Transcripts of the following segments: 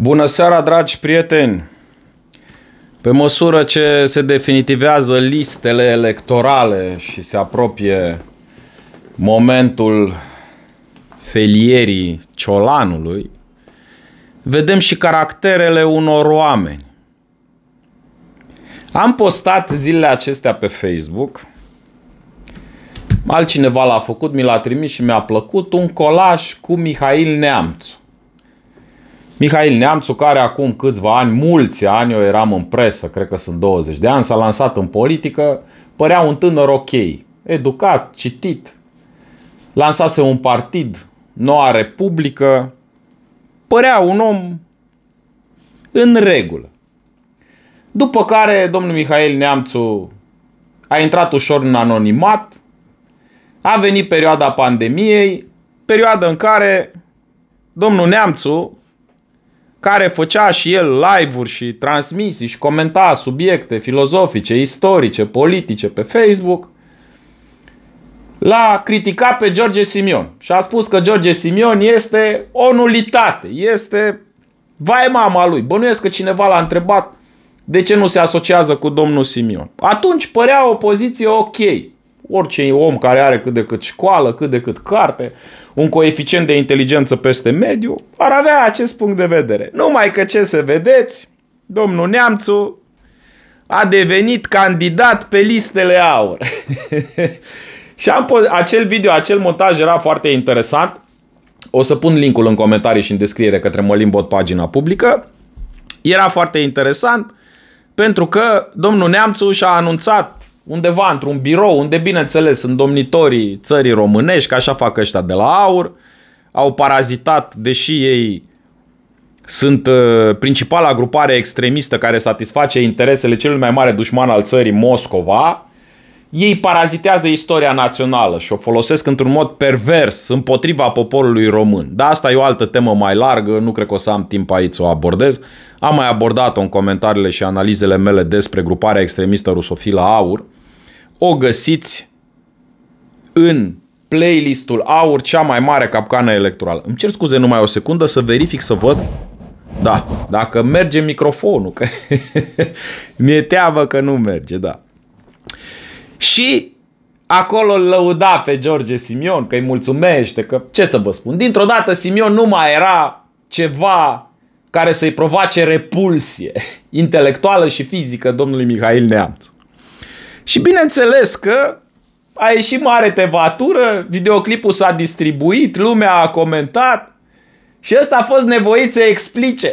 Bună seara, dragi prieteni! Pe măsură ce se definitivează listele electorale și se apropie momentul felierii ciolanului, vedem și caracterele unor oameni. Am postat zilele acestea pe Facebook. Altcineva l-a făcut, mi l-a trimis și mi-a plăcut un colaj cu Mihail Neamțu. Mihail Neamțu, care acum câțiva ani, mulți ani, eu eram în presă, cred că sunt 20 de ani, s-a lansat în politică, părea un tânăr ok, educat, citit, lansase un partid, Noua Republică, părea un om în regulă. După care domnul Mihail Neamțu a intrat ușor în anonimat, a venit perioada pandemiei, perioada în care domnul Neamțu care făcea și el live-uri și transmisii și comenta subiecte filozofice, istorice, politice pe Facebook, l-a criticat pe George Simion și a spus că George Simion este o nulitate, este vai mama lui. Bănuiesc că cineva l-a întrebat de ce nu se asociază cu domnul Simion. Atunci părea o poziție ok, orice om care are cât de cât școală, cât de cât carte, un coeficient de inteligență peste mediu, ar avea acest punct de vedere. Numai că ce să vedeți, domnul Neamțu a devenit candidat pe listele aur. Și am po- acel video, acel montaj era foarte interesant. O să pun linkul în comentarii și în descriere către Bot pagina publică. Era foarte interesant pentru că domnul Neamțu și-a anunțat undeva într-un birou, unde bineînțeles sunt domnitorii țării românești, că așa fac ăștia de la aur, au parazitat, deși ei sunt uh, principala grupare extremistă care satisface interesele celui mai mare dușman al țării, Moscova, ei parazitează istoria națională și o folosesc într-un mod pervers împotriva poporului român. Dar asta e o altă temă mai largă, nu cred că o să am timp aici să o abordez. Am mai abordat-o în comentariile și analizele mele despre gruparea extremistă rusofilă AUR, o găsiți în playlistul aur, cea mai mare capcană electorală. Îmi cer scuze numai o secundă să verific să văd da, dacă merge microfonul, că mi-e teamă că nu merge, da. Și acolo îl lăuda pe George Simion, că îi mulțumește, că ce să vă spun. Dintr-o dată Simion nu mai era ceva care să-i provoace repulsie intelectuală și fizică domnului Mihail Neamț. Și bineînțeles că a ieșit mare tevatură, videoclipul s-a distribuit, lumea a comentat și ăsta a fost nevoit să explice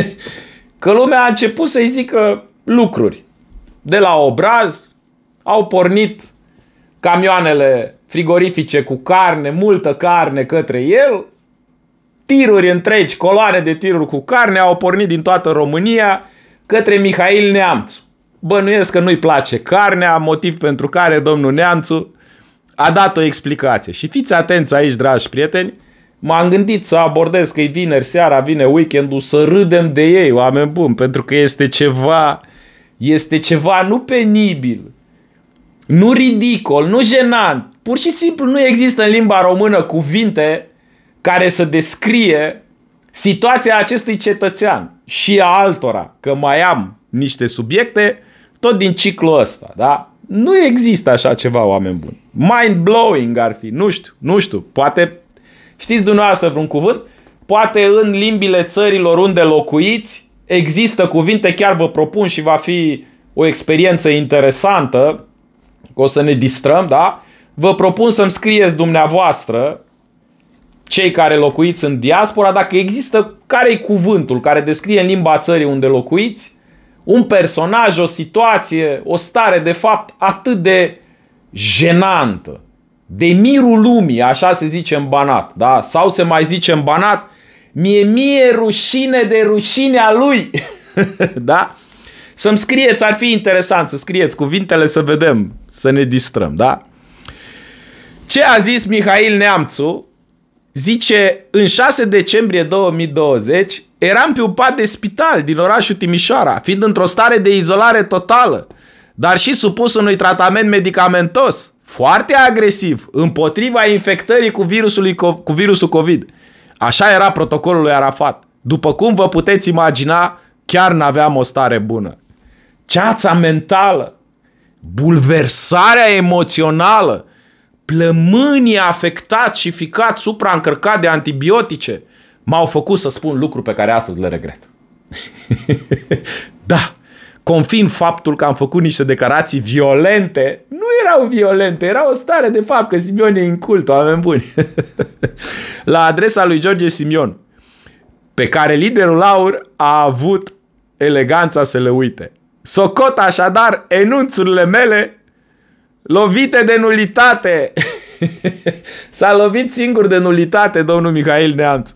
că lumea a început să-i zică lucruri. De la obraz au pornit camioanele frigorifice cu carne, multă carne către el, tiruri întregi, coloane de tiruri cu carne au pornit din toată România către Mihail Neamțu bănuiesc că nu-i place carnea, motiv pentru care domnul Neamțu a dat o explicație. Și fiți atenți aici, dragi prieteni, m-am gândit să abordez că e vineri seara, vine weekendul, să râdem de ei, oameni buni, pentru că este ceva, este ceva nu penibil, nu ridicol, nu jenant. Pur și simplu nu există în limba română cuvinte care să descrie situația acestui cetățean și a altora, că mai am niște subiecte tot din ciclul ăsta, da? Nu există așa ceva, oameni buni. Mind-blowing ar fi, nu știu, nu știu, poate știți dumneavoastră vreun cuvânt? Poate în limbile țărilor unde locuiți există cuvinte, chiar vă propun și va fi o experiență interesantă, o să ne distrăm, da? Vă propun să-mi scrieți dumneavoastră, cei care locuiți în diaspora, dacă există, care-i cuvântul care descrie în limba țării unde locuiți, un personaj, o situație, o stare de fapt atât de jenantă, de mirul lumii, așa se zice în banat, da? Sau se mai zice în banat, mie mie rușine de rușinea lui, da? Să-mi scrieți, ar fi interesant să scrieți cuvintele să vedem, să ne distrăm, da? Ce a zis Mihail Neamțu Zice, în 6 decembrie 2020, eram pe un pat de spital din orașul Timișoara, fiind într-o stare de izolare totală, dar și supus unui tratament medicamentos, foarte agresiv, împotriva infectării cu virusul, cu virusul COVID. Așa era protocolul lui Arafat. După cum vă puteți imagina, chiar n-aveam o stare bună. Ceața mentală, bulversarea emoțională, plămânii afectat și ficat, supraîncărcat de antibiotice, m-au făcut să spun lucruri pe care astăzi le regret. da, confirm faptul că am făcut niște declarații violente. Nu erau violente, era o stare de fapt că Simion e incult, oameni buni. La adresa lui George Simion, pe care liderul Laur a avut eleganța să le uite. Socot așadar enunțurile mele Lovite de nulitate! S-a lovit singur de nulitate domnul Mihail Neamț.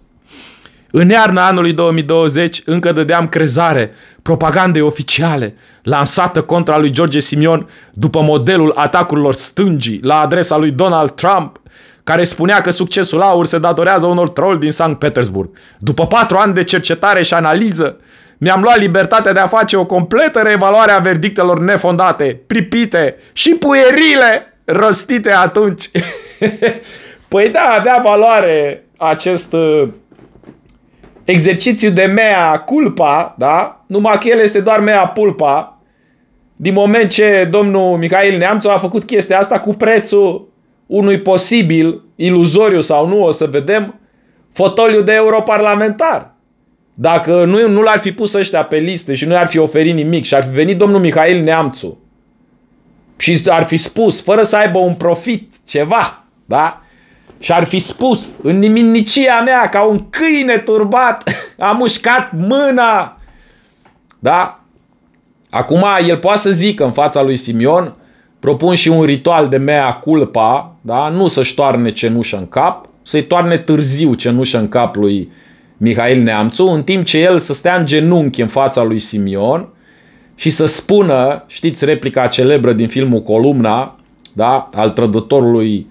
În iarna anului 2020 încă dădeam crezare propagandei oficiale lansată contra lui George Simion după modelul atacurilor stângii la adresa lui Donald Trump care spunea că succesul aur se datorează unor troll din Sankt Petersburg. După patru ani de cercetare și analiză, mi-am luat libertatea de a face o completă reevaluare a verdictelor nefondate, pripite și puierile răstite atunci. păi da, avea valoare acest uh, exercițiu de mea culpa, da? Numai că el este doar mea pulpa. Din moment ce domnul Mihail Neamțu a făcut chestia asta cu prețul unui posibil, iluzoriu sau nu, o să vedem, fotoliu de europarlamentar. Dacă nu, nu l-ar fi pus ăștia pe listă și nu i-ar fi oferit nimic și ar fi venit domnul Mihail Neamțu și ar fi spus, fără să aibă un profit, ceva, da? Și ar fi spus, în niminicia mea, ca un câine turbat, a mușcat mâna, da? Acum el poate să zică în fața lui Simion, propun și un ritual de mea culpa, da? Nu să-și toarne cenușă în cap, să-i toarne târziu cenușă în cap lui Mihail Neamțu, în timp ce el să stea în genunchi în fața lui Simion și să spună, știți replica celebră din filmul Columna, da? al trădătorului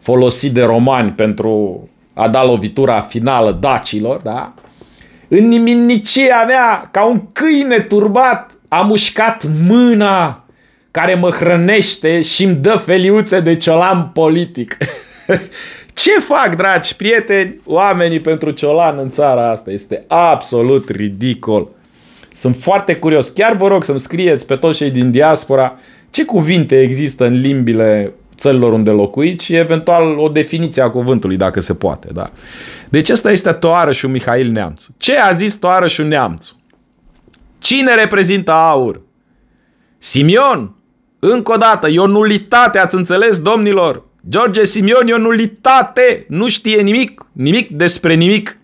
folosit de romani pentru a da lovitura finală dacilor, da? În niminicia mea, ca un câine turbat, a mușcat mâna care mă hrănește și îmi dă feliuțe de ciolan politic. Ce fac, dragi prieteni, oamenii pentru ciolan în țara asta? Este absolut ridicol. Sunt foarte curios. Chiar vă rog să-mi scrieți pe toți cei din diaspora ce cuvinte există în limbile țărilor unde locuiți și eventual o definiție a cuvântului, dacă se poate. Da. Deci ăsta este toarășul Mihail Neamțu. Ce a zis toarășul Neamțu? Cine reprezintă aur? Simion? Încă o dată, e o nulitate, ați înțeles, domnilor? George Simion e o nulitate, nu știe nimic, nimic despre nimic.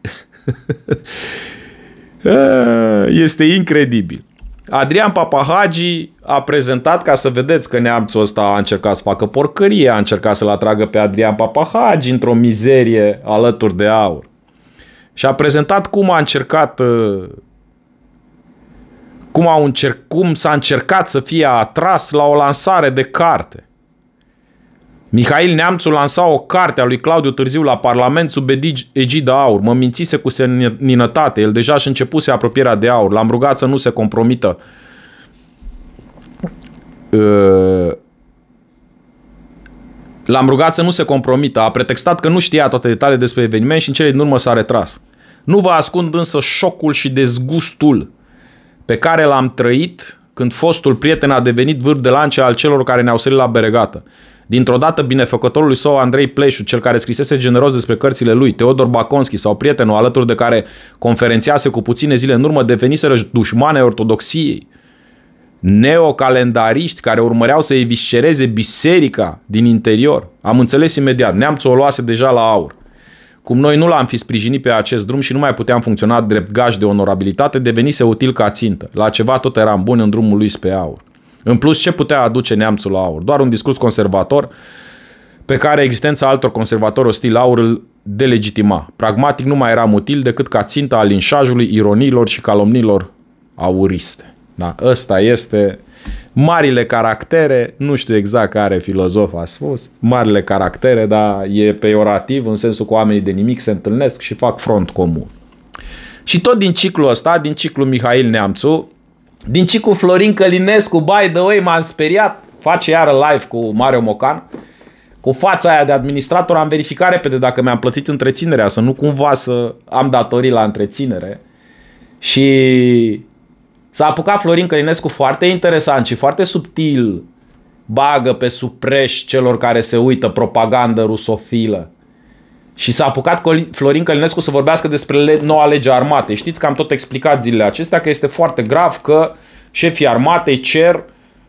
este incredibil. Adrian Papahagi a prezentat, ca să vedeți că neamțul ăsta a încercat să facă porcărie, a încercat să-l atragă pe Adrian Papahagi într-o mizerie alături de aur. Și a prezentat cum a încercat uh, cum, încerc, cum s-a încercat să fie atras la o lansare de carte. Mihail Neamțu lansa o carte a lui Claudiu Târziu la Parlament sub egida aur. Mă mințise cu seninătate. El deja și începuse apropierea de aur. L-am rugat să nu se compromită. Ă, l-am rugat să nu se compromită. A pretextat că nu știa toate detaliile despre eveniment și în cele din urmă s-a retras. Nu vă ascund însă șocul și dezgustul pe care l-am trăit când fostul prieten a devenit vârf de lance al celor care ne-au sărit la beregată. Dintr-o dată, binefăcătorului său Andrei Pleșu, cel care scrisese generos despre cărțile lui, Teodor Baconski sau prietenul alături de care conferențiase cu puține zile în urmă, deveniseră dușmane ortodoxiei. Neocalendariști care urmăreau să eviscereze biserica din interior. Am înțeles imediat, neamțul o luase deja la aur. Cum noi nu l-am fi sprijinit pe acest drum și nu mai puteam funcționa drept gaj de onorabilitate, devenise util ca țintă. La ceva tot eram bun în drumul lui spre aur. În plus, ce putea aduce neamțul la aur? Doar un discurs conservator pe care existența altor conservatori ostil aur îl delegitima. Pragmatic nu mai era util decât ca ținta al linșajului, ironiilor și calomnilor auriste. Da? Ăsta este marile caractere, nu știu exact care filozof a spus, marile caractere, dar e peiorativ în sensul că oamenii de nimic se întâlnesc și fac front comun. Și tot din ciclul ăsta, din ciclul Mihail Neamțu, din cu Florin Călinescu, by the way, m-am speriat. Face iară live cu Mario Mocan. Cu fața aia de administrator am verificat repede dacă mi-am plătit întreținerea, să nu cumva să am datorii la întreținere. Și s-a apucat Florin Călinescu foarte interesant și foarte subtil bagă pe supreș celor care se uită propagandă rusofilă. Și s-a apucat Florin Călinescu să vorbească despre noua lege armate. Știți că am tot explicat zilele acestea că este foarte grav că șefii armatei cer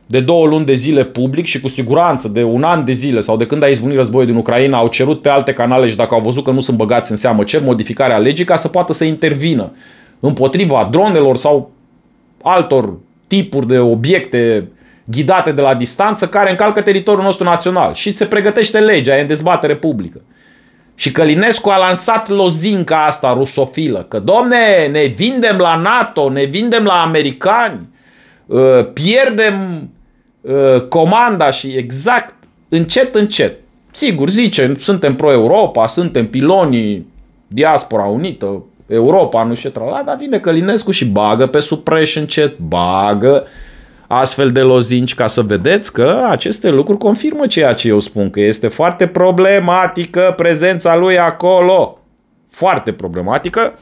de două luni de zile public și cu siguranță de un an de zile sau de când a izbunit războiul din Ucraina au cerut pe alte canale și dacă au văzut că nu sunt băgați în seamă cer modificarea legii ca să poată să intervină împotriva dronelor sau altor tipuri de obiecte ghidate de la distanță care încalcă teritoriul nostru național și se pregătește legea, e în dezbatere publică. Și Călinescu a lansat lozinca asta rusofilă, că domne, ne vindem la NATO, ne vindem la americani, ă, pierdem ă, comanda și exact, încet, încet. Sigur, zice, suntem pro-Europa, suntem pilonii diaspora unită, Europa, nu știu ce, dar vine Călinescu și bagă pe supreș încet, bagă, uh, astfel de lozinci ca să vedeți că aceste lucruri confirmă ceea ce eu spun, că este foarte problematică prezența lui acolo. Foarte problematică.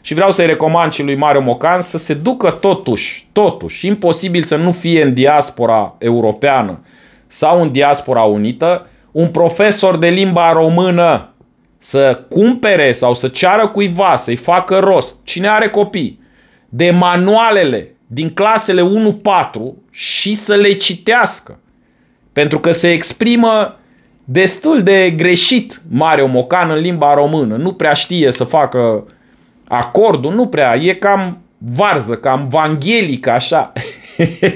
Și vreau să-i recomand și lui Mario Mocan să se ducă totuși, totuși, imposibil să nu fie în diaspora europeană sau în diaspora unită, un profesor de limba română să cumpere sau să ceară cuiva să-i facă rost, cine are copii, de manualele din clasele 1-4 și să le citească. Pentru că se exprimă destul de greșit Mario Mocan în limba română. Nu prea știe să facă acordul, nu prea. E cam varză, cam vanghelică așa.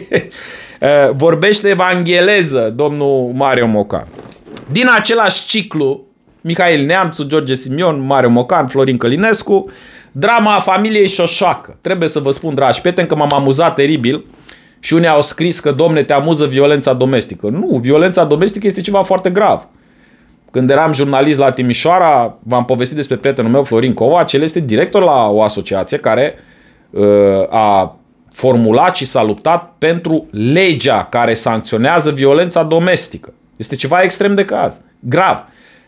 Eh, vorbește evangheleză domnul Mario Mocan. Din același ciclu, Mihail Neamțu, George Simion, Mario Mocan, Florin Călinescu, uh, Drama a familiei șoșoacă. Trebuie să vă spun, dragi prieteni, că m-am amuzat teribil și unii au scris că, domne, te amuză violența domestică. Nu, violența domestică este ceva foarte grav. Când eram jurnalist la Timișoara, v-am povestit despre prietenul meu, Florin Cova, cel este director la o asociație care uh, a formulat și s-a luptat pentru legea care sancționează violența domestică. Este ceva extrem de caz, grav.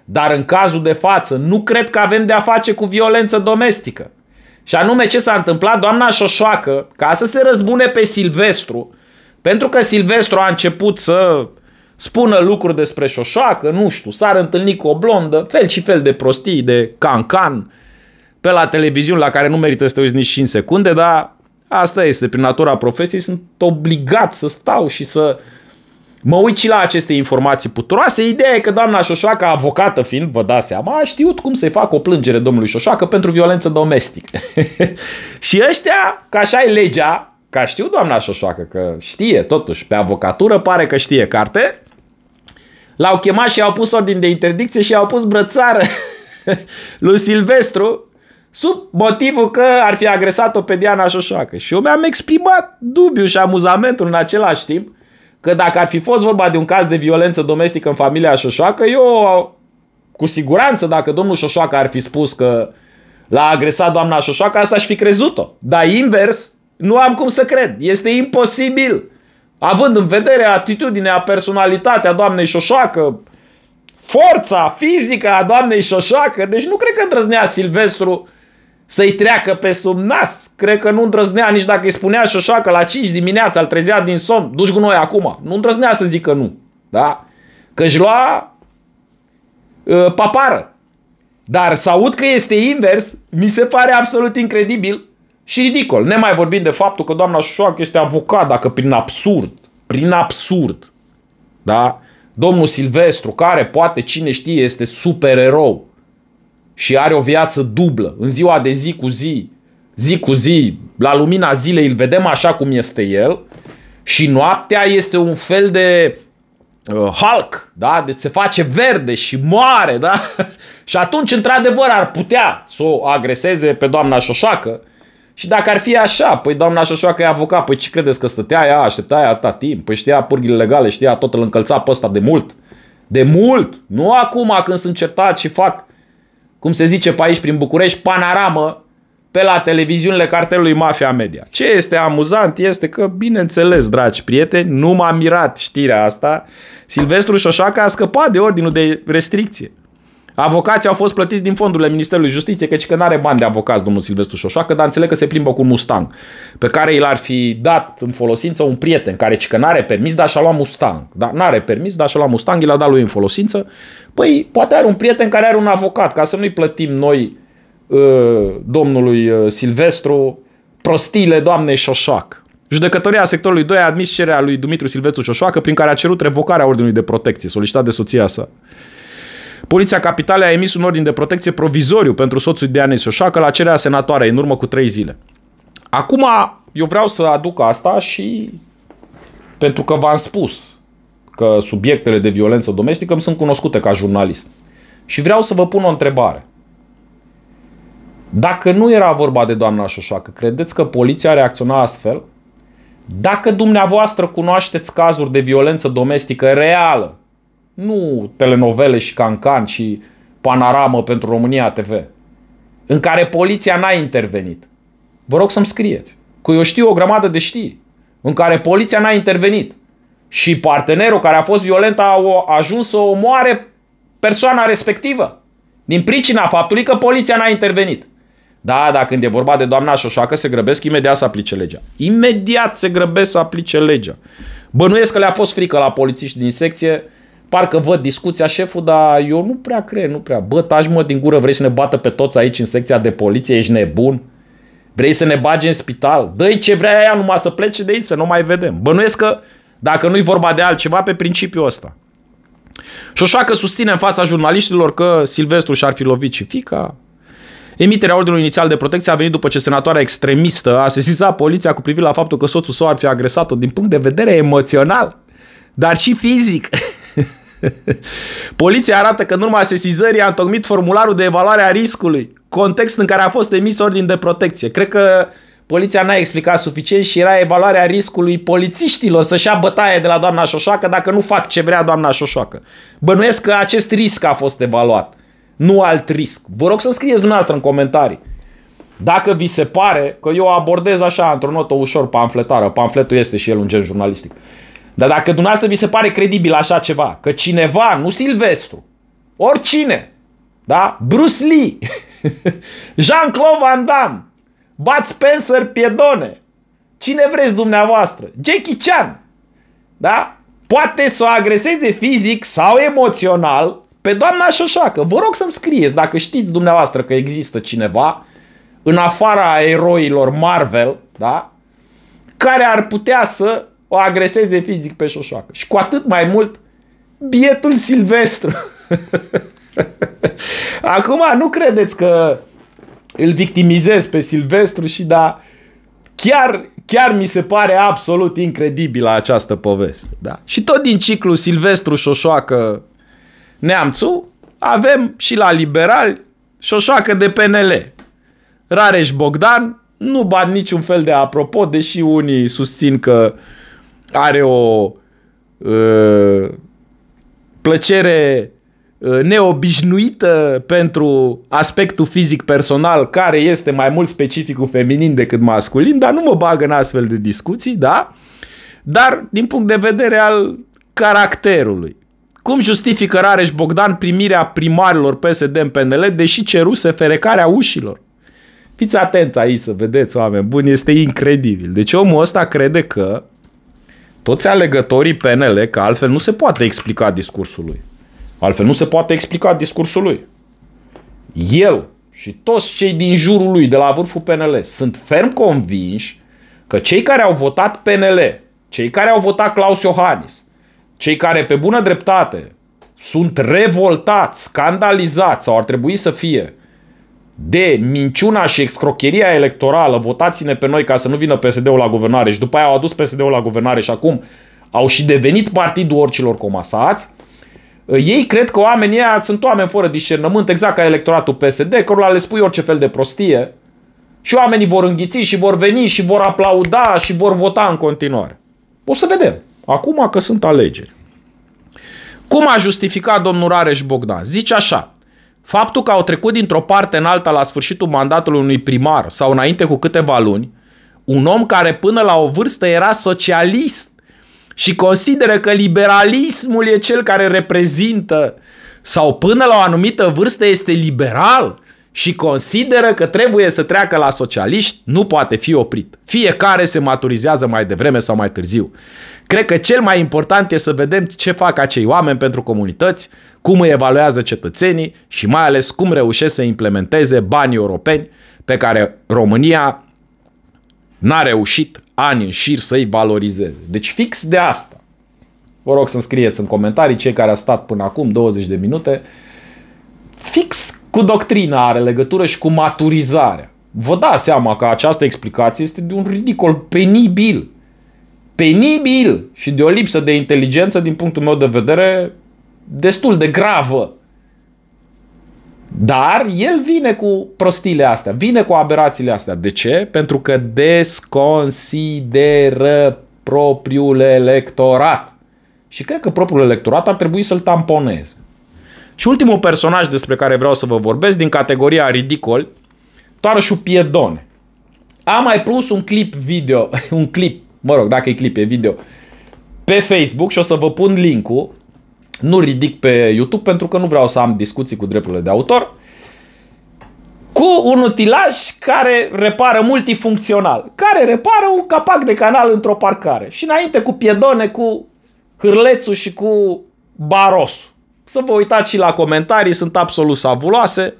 Dar în cazul de față, nu cred că avem de a face cu violență domestică. Și anume ce s-a întâmplat, doamna Șoșoacă, ca să se răzbune pe Silvestru, pentru că Silvestru a început să spună lucruri despre Șoșoacă, nu știu, s-ar întâlni cu o blondă, fel și fel de prostii, de cancan, pe la televiziune, la care nu merită să te uiți nici 5 secunde, dar asta este, prin natura profesiei sunt obligat să stau și să uh, Mă uit și la aceste informații puturoase. Ideea e că doamna Șoșoacă, avocată fiind, vă dați seama, a știut cum să-i facă o plângere domnului Șoșoacă pentru violență domestică. și ăștia, că așa e legea, ca știu doamna Șoșoacă, că știe totuși, pe avocatură pare că știe carte, l-au chemat și au pus ordin de interdicție și au pus brățară lui Silvestru sub motivul că ar fi agresat-o pe Diana Șoșoacă. Și eu mi-am exprimat dubiu și amuzamentul în același timp Că dacă ar fi fost vorba de un caz de violență domestică în familia Șoșoacă, eu cu siguranță dacă domnul Șoșoacă ar fi spus că l-a agresat doamna Șoșoacă, asta aș fi crezut-o. Dar invers, nu am cum să cred. Este imposibil. Având în vedere atitudinea, personalitatea doamnei Șoșoacă, forța fizică a doamnei Șoșoacă, deci nu cred că îndrăznea Silvestru să-i treacă pe sub nas. Cred că nu îndrăznea nici dacă îi spunea șoșa că la 5 dimineața îl trezea din somn. Duci cu noi acum. Nu îndrăznea să zică nu. Da? Că își lua uh, papară. Dar să aud că este invers, mi se pare absolut incredibil și ridicol. Ne mai vorbim de faptul că doamna Șoacă este avocat, dacă prin absurd, prin absurd, da? Domnul Silvestru, care poate cine știe este supererou, și are o viață dublă, în ziua de zi cu zi, zi cu zi, la lumina zilei îl vedem așa cum este el și noaptea este un fel de uh, Hulk, da? Deci se face verde și moare, da? și atunci, într-adevăr, ar putea să o agreseze pe doamna Șoșoacă și dacă ar fi așa, păi doamna Șoșoacă e avocat, păi ce credeți că stătea ea, aștepta ea atâta timp, păi știa purghile legale, știa tot, îl încălța pe ăsta de mult. De mult! Nu acum când sunt certat și fac cum se zice pe aici prin București, panoramă pe la televiziunile cartelului Mafia Media. Ce este amuzant este că, bineînțeles, dragi prieteni, nu m-a mirat știrea asta. Silvestru Șoșaca a scăpat de ordinul de restricție. Avocații au fost plătiți din fondurile Ministerului Justiției, căci că nu are bani de avocați domnul Silvestru Șoșoacă, dar înțeleg că se plimbă cu un Mustang, pe care i l-ar fi dat în folosință un prieten care că nu are permis, dar și-a luat Mustang. Dar nu are permis, dar și-a luat Mustang, i l-a dat lui în folosință. Păi poate are un prieten care are un avocat, ca să nu-i plătim noi uh, domnului uh, Silvestru prostile doamnei Șoșoac. Judecătoria sectorului 2 a admis cererea lui Dumitru Silvestru Șoșoacă prin care a cerut revocarea ordinului de protecție solicitat de soția sa. Poliția Capitale a emis un ordin de protecție provizoriu pentru soțul de Anes la cererea senatoarei în urmă cu trei zile. Acum eu vreau să aduc asta și pentru că v-am spus că subiectele de violență domestică îmi sunt cunoscute ca jurnalist. Și vreau să vă pun o întrebare. Dacă nu era vorba de doamna Șoșoacă, credeți că poliția reacționa astfel? Dacă dumneavoastră cunoașteți cazuri de violență domestică reală, nu telenovele și cancan și panoramă pentru România TV, în care poliția n-a intervenit. Vă rog să-mi scrieți, că eu știu o grămadă de știri în care poliția n-a intervenit și partenerul care a fost violent a ajuns să omoare persoana respectivă. Din pricina faptului că poliția n-a intervenit. Da, dar când e vorba de doamna Șoșoacă, se grăbesc imediat să aplice legea. Imediat se grăbesc să aplice legea. Bănuiesc că le-a fost frică la polițiști din secție parcă văd discuția șeful, dar eu nu prea cred, nu prea. Bă, taci mă din gură, vrei să ne bată pe toți aici în secția de poliție, ești nebun? Vrei să ne bagi în spital? dă ce vrea ea numai să plece de aici, să nu mai vedem. Bănuiesc că dacă nu-i vorba de altceva, pe principiul ăsta. Și așa că susține în fața jurnaliștilor că Silvestru și-ar fi lovit și fica. Emiterea ordinului inițial de protecție a venit după ce senatoarea extremistă a sesizat poliția cu privire la faptul că soțul său ar fi agresat-o din punct de vedere emoțional, dar și fizic. Poliția arată că în urma sesizării a întocmit formularul de evaluare a riscului, context în care a fost emis ordin de protecție. Cred că poliția n-a explicat suficient și era evaluarea riscului polițiștilor să-și ia bătaie de la doamna Șoșoacă dacă nu fac ce vrea doamna Șoșoacă. Bănuiesc că acest risc a fost evaluat, nu alt risc. Vă rog să scrieți dumneavoastră în comentarii. Dacă vi se pare că eu abordez așa într-o notă ușor pamfletară, pamfletul este și el un gen jurnalistic. Dar dacă dumneavoastră vi se pare credibil așa ceva, că cineva, nu Silvestru, oricine, da? Bruce Lee, Jean-Claude Van Damme, Bud Spencer Piedone, cine vreți dumneavoastră, Jackie Chan, da? Poate să o agreseze fizic sau emoțional pe doamna Șoșoacă. Vă rog să-mi scrieți dacă știți dumneavoastră că există cineva în afara eroilor Marvel, da? Care ar putea să o agreseze fizic pe șoșoacă. Și cu atât mai mult, bietul Silvestru. Acum nu credeți că îl victimizez pe Silvestru și da, chiar, chiar mi se pare absolut incredibilă această poveste. Da? Și tot din ciclu Silvestru Șoșoacă Neamțu, avem și la liberali Șoșoacă de PNL. Rareș Bogdan nu bat niciun fel de apropo, deși unii susțin că uh, are o uh, plăcere neobișnuită pentru aspectul fizic personal care este mai mult specificul feminin decât masculin, dar nu mă bag în astfel de discuții, da? Dar din punct de vedere al caracterului. Cum justifică Rareș Bogdan primirea primarilor PSD în PNL, deși ceruse ferecarea ușilor? Fiți atenți aici să vedeți, oameni buni, este incredibil. Deci omul ăsta crede că toți alegătorii PNL, că altfel nu se poate explica discursul lui. Altfel nu se poate explica discursul lui. El și toți cei din jurul lui, de la vârful PNL, sunt ferm convinși că cei care au votat PNL, cei care au votat Claus Iohannis, cei care pe bună dreptate sunt revoltați, scandalizați sau ar trebui să fie de minciuna și excrocheria electorală, votați-ne pe noi ca să nu vină PSD-ul la guvernare și după aia au adus PSD-ul la guvernare și acum au și devenit partidul oricilor comasați, ă, ei cred că oamenii ăia sunt oameni fără discernământ, exact ca electoratul PSD, cărora le spui orice fel de prostie și oamenii vor înghiți și vor veni și vor aplauda și vor vota în continuare. O să vedem. Acum că sunt alegeri. Cum a justificat domnul Rareș Bogdan? Zice așa, Faptul că au trecut dintr-o parte în alta la sfârșitul mandatului unui primar sau înainte cu câteva luni, un om care până la o vârstă era socialist și consideră că liberalismul e cel care reprezintă sau până la o anumită vârstă este liberal și consideră că trebuie să treacă la socialiști, nu poate fi oprit. Fiecare se maturizează mai devreme sau mai târziu. Cred că cel mai important e să vedem ce fac acei oameni pentru comunități, cum îi evaluează cetățenii și mai ales cum reușesc să implementeze banii europeni pe care România n-a reușit ani în șir să-i valorizeze. Deci fix de asta. Vă rog să-mi scrieți în comentarii cei care a stat până acum 20 de minute. Fix cu doctrina are legătură și cu maturizarea. Vă dați seama că această explicație este de un ridicol penibil. Penibil și de o lipsă de inteligență, din punctul meu de vedere, destul de gravă. Dar el vine cu prostiile astea, vine cu aberațiile astea. De ce? Pentru că desconsideră propriul electorat. Și cred că propriul electorat ar trebui să-l tamponeze. Și ultimul personaj despre care vreau să vă vorbesc, din categoria ridicol, toarășul Piedone. Am mai pus un clip video, un clip, mă rog, dacă e clip, e video, pe Facebook și o să vă pun linkul. Nu ridic pe YouTube pentru că nu vreau să am discuții cu drepturile de autor. Cu un utilaj care repară multifuncțional, care repară un capac de canal într-o parcare. Și înainte cu piedone, cu hârlețul și cu barosul să vă uitați și la comentarii, sunt absolut savuloase.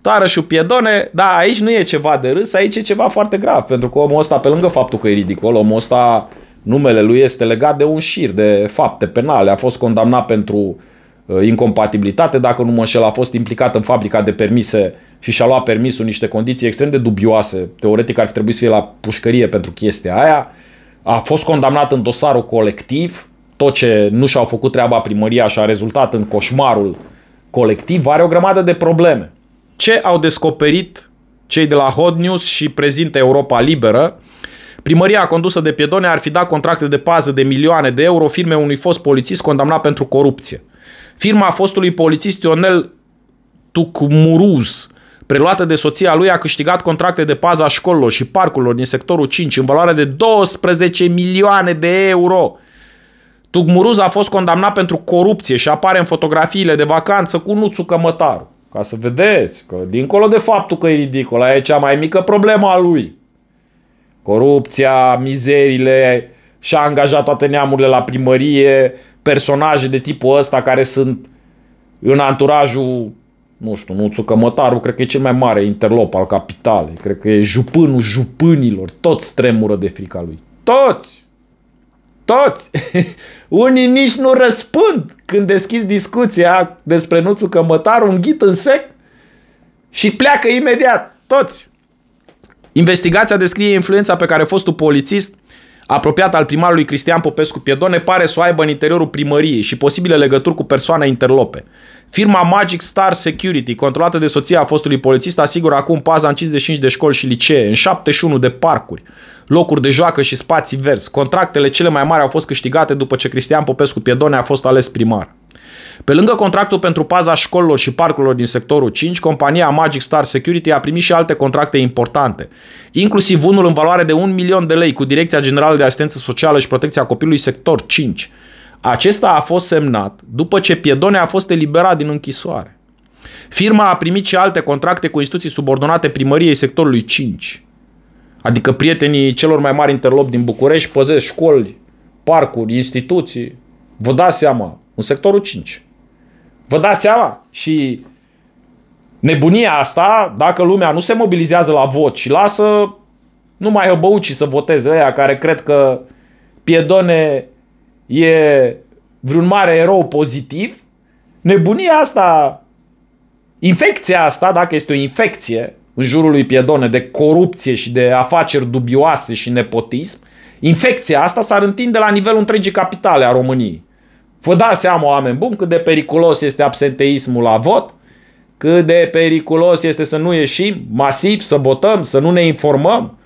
Tarășul Piedone, da, aici nu e ceva de râs, aici e ceva foarte grav, pentru că omul ăsta, pe lângă faptul că e ridicol, omul ăsta, numele lui este legat de un șir de fapte penale, a fost condamnat pentru uh, incompatibilitate, dacă nu mă înșel, a fost implicat în fabrica de permise și și-a luat permisul niște condiții extrem de dubioase, teoretic ar fi trebuit să fie la pușcărie pentru chestia aia, a fost condamnat în dosarul colectiv, tot ce nu și-au făcut treaba primăria și a rezultat în coșmarul colectiv, are o grămadă de probleme. Ce au descoperit cei de la Hot News și prezintă Europa Liberă? Primăria condusă de Piedone ar fi dat contracte de pază de milioane de euro firme unui fost polițist condamnat pentru corupție. Firma fostului polițist Ionel Tucmuruz, preluată de soția lui, a câștigat contracte de pază a școlilor și parcurilor din sectorul 5 în valoare de 12 milioane de euro. Tugmuruz a fost condamnat pentru corupție și apare în fotografiile de vacanță cu Nuțu Cămătaru. Ca să vedeți că dincolo de faptul că e ridicol, aia e cea mai mică problemă a lui. Corupția, mizerile, și-a angajat toate neamurile la primărie, personaje de tipul ăsta care sunt în anturajul, nu știu, Nuțu Cămătaru, cred că e cel mai mare interlop al capitalei, cred că e jupânul jupânilor, toți tremură de frica lui, toți! Toți! Unii nici nu răspund când deschizi discuția despre Nuțu Cămătaru ghit în sec și pleacă imediat. Toți! Investigația descrie influența pe care fostul polițist apropiat al primarului Cristian Popescu Piedone, pare să o aibă în interiorul primăriei și posibile legături cu persoane interlope. Firma Magic Star Security, controlată de soția a fostului polițist, asigură acum paza în 55 de școli și licee, în 71 de parcuri, locuri de joacă și spații verzi. Contractele cele mai mari au fost câștigate după ce Cristian Popescu Piedone a fost ales primar. Pe lângă contractul pentru paza școlilor și parcurilor din sectorul 5, compania Magic Star Security a primit și alte contracte importante, inclusiv unul în valoare de 1 milion de lei cu Direcția Generală de Asistență Socială și Protecția Copilului Sector 5. Acesta a fost semnat după ce Piedone a fost eliberat din închisoare. Firma a primit și alte contracte cu instituții subordonate primăriei sectorului 5. Adică prietenii celor mai mari interlopi din București păzesc școli, parcuri, instituții. Vă dați seama, în sectorul 5. Vă dați seama? Și nebunia asta, dacă lumea nu se mobilizează la vot și lasă numai hăbăucii să voteze ăia care cred că Piedone e vreun mare erou pozitiv, nebunia asta, infecția asta, dacă este o infecție, în jurul lui Piedone de corupție și de afaceri dubioase și nepotism, infecția asta s-ar întinde la nivelul întregii capitale a României. Vă dați seama, oameni buni, cât de periculos este absenteismul la vot, cât de periculos este să nu ieșim masiv, să votăm, să nu ne informăm,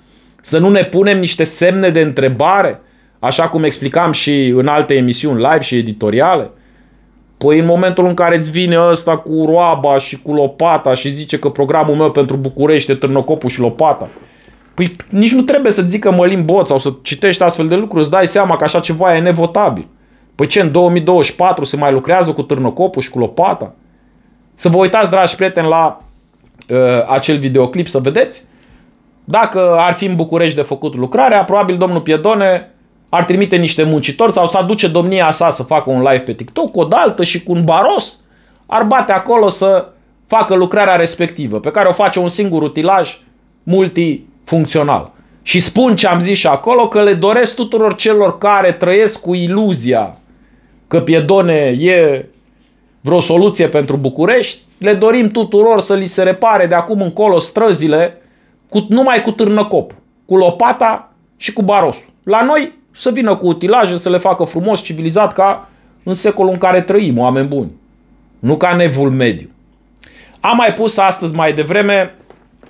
să nu ne punem niște semne de întrebare, așa cum explicam și în alte emisiuni live și editoriale – Păi în momentul în care îți vine ăsta cu roaba și cu lopata și zice că programul meu pentru București e târnocopul și lopata, păi nici nu trebuie să zică mălim boț sau să citești astfel de lucruri, îți dai seama că așa ceva e nevotabil. Păi ce, în 2024 se mai lucrează cu târnocopul și cu lopata? Să vă uitați, dragi prieteni, la uh, acel videoclip să vedeți. Dacă ar fi în București de făcut lucrarea, probabil domnul Piedone ar trimite niște muncitori sau să aduce domnia sa să facă un live pe TikTok cu o daltă și cu un baros, ar bate acolo să facă lucrarea respectivă, pe care o face un singur utilaj multifuncțional. Și spun ce am zis și acolo, că le doresc tuturor celor care trăiesc cu iluzia că Piedone e vreo soluție pentru București, le dorim tuturor să li se repare de acum încolo străzile cu, numai cu târnăcop, cu lopata și cu barosul. La noi să vină cu utilaje, să le facă frumos, civilizat, ca în secolul în care trăim, oameni buni. Nu ca nevul mediu. Am mai pus astăzi mai devreme,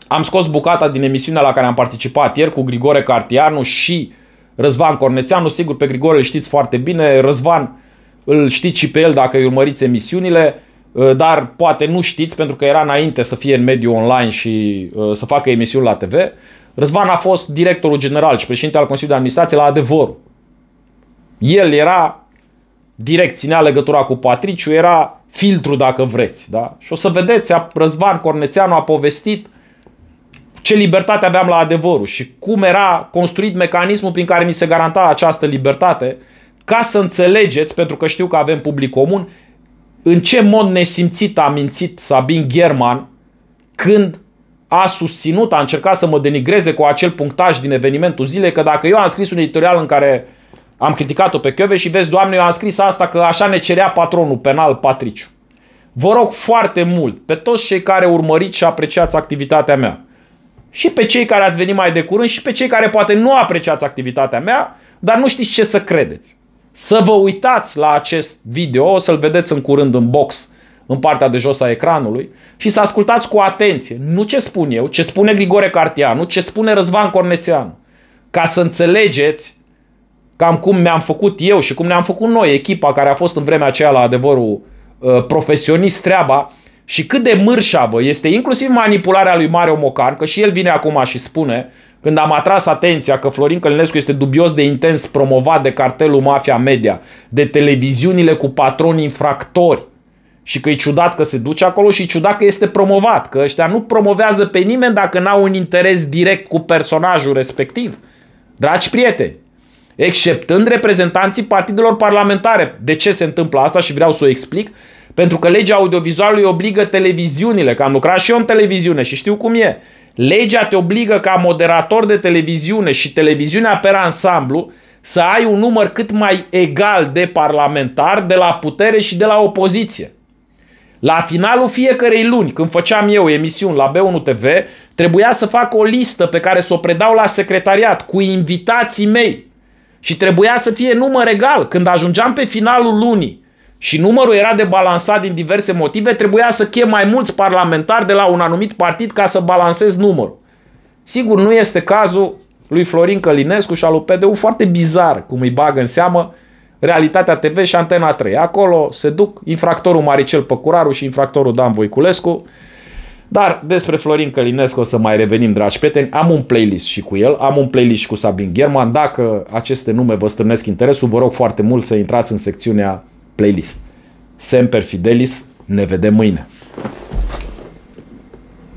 am scos bucata din emisiunea la care am participat ieri cu Grigore Cartianu și Răzvan Cornețeanu. Sigur, pe Grigore îl știți foarte bine. Răzvan îl știți și pe el dacă îi urmăriți emisiunile, uh, dar poate nu știți pentru că era înainte să fie în mediul online și uh, să facă emisiuni la TV. Răzvan a fost directorul general și președinte al Consiliului de Administrație la adevărul. El era direct, ținea legătura cu Patriciu, era filtru dacă vreți. Da? Și o să vedeți, Răzvan Cornețeanu a povestit ce libertate aveam la adevărul și cum era construit mecanismul prin care ni se garanta această libertate, ca să înțelegeți, pentru că știu că avem public comun, în ce mod nesimțit a mințit Sabin German când a susținut, a încercat să mă denigreze cu acel punctaj din evenimentul zilei, că dacă eu am scris un editorial în care am criticat-o pe Chiove și vezi, Doamne, eu am scris asta că așa ne cerea patronul penal Patriciu. Vă rog foarte mult pe toți cei care urmăriți și apreciați activitatea mea și pe cei care ați venit mai de curând și pe cei care poate nu apreciați activitatea mea, dar nu știți ce să credeți. Să vă uitați la acest video, o să-l vedeți în curând în box în partea de jos a ecranului și să ascultați cu atenție, nu ce spun eu, ce spune Grigore Cartianu, ce spune Răzvan Cornețean, ca să înțelegeți cam cum mi-am făcut eu și cum ne-am făcut noi, echipa care a fost în vremea aceea la adevărul uh, profesionist treaba și cât de mârșavă este inclusiv manipularea lui Mario Mocan, că și el vine acum și spune, când am atras atenția că Florin Călinescu este dubios de intens promovat de cartelul Mafia Media, de televiziunile cu patroni infractori, și că e ciudat că se duce acolo și e ciudat că este promovat. Că ăștia nu promovează pe nimeni dacă n-au un interes direct cu personajul respectiv. Dragi prieteni, exceptând reprezentanții partidelor parlamentare. De ce se întâmplă asta și vreau să o explic? Pentru că legea audiovizualului obligă televiziunile, că am lucrat și eu în televiziune și știu cum e. Legea te obligă ca moderator de televiziune și televiziunea pe ansamblu să ai un număr cât mai egal de parlamentar de la putere și de la opoziție. La finalul fiecarei luni, când făceam eu emisiuni la B1 TV, trebuia să fac o listă pe care să o predau la secretariat cu invitații mei. Și trebuia să fie număr egal. Când ajungeam pe finalul lunii și numărul era de balansat din diverse motive, trebuia să chem mai mulți parlamentari de la un anumit partid ca să balansez numărul. Sigur, nu este cazul lui Florin Călinescu și al lui PDU foarte bizar cum îi bagă în seamă Realitatea TV și Antena 3. Acolo se duc infractorul Maricel Păcuraru și infractorul Dan Voiculescu. Dar despre Florin Călinescu o să mai revenim, dragi prieteni. Am un playlist și cu el, am un playlist și cu Sabin German. Dacă aceste nume vă strânesc interesul, vă rog foarte mult să intrați în secțiunea playlist. Semper Fidelis, ne vedem mâine!